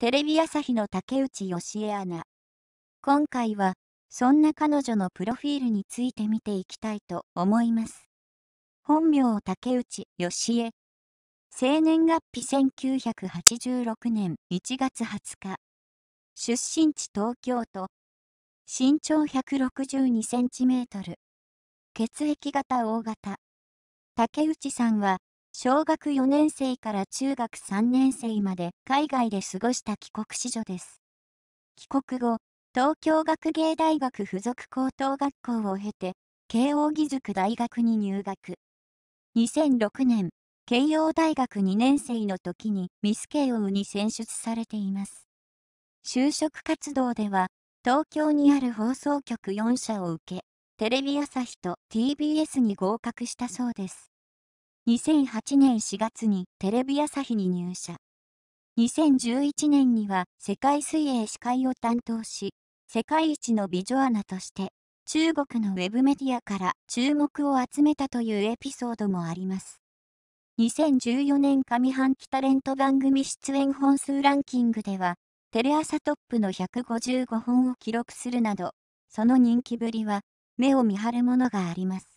テレビ朝日の竹内義恵アナ。今回は、そんな彼女のプロフィールについて見ていきたいと思います。本名竹内義恵。生年月日1986年1月20日。出身地東京都。身長162センチメートル。血液型 O 型。竹内さんは、小学4年生から中学3年生まで海外で過ごした帰国子女です。帰国後、東京学芸大学附属高等学校を経て、慶應義塾大学に入学。2006年、慶應大学2年生の時にミス慶応に選出されています。就職活動では、東京にある放送局4社を受け、テレビ朝日と TBS に合格したそうです。2008年4月にテレビ朝日に入社。2011年には世界水泳司会を担当し、世界一の美女アナとして中国のウェブメディアから注目を集めたというエピソードもあります。2014年上半期タレント番組出演本数ランキングでは、テレ朝トップの155本を記録するなど、その人気ぶりは目を見張るものがあります。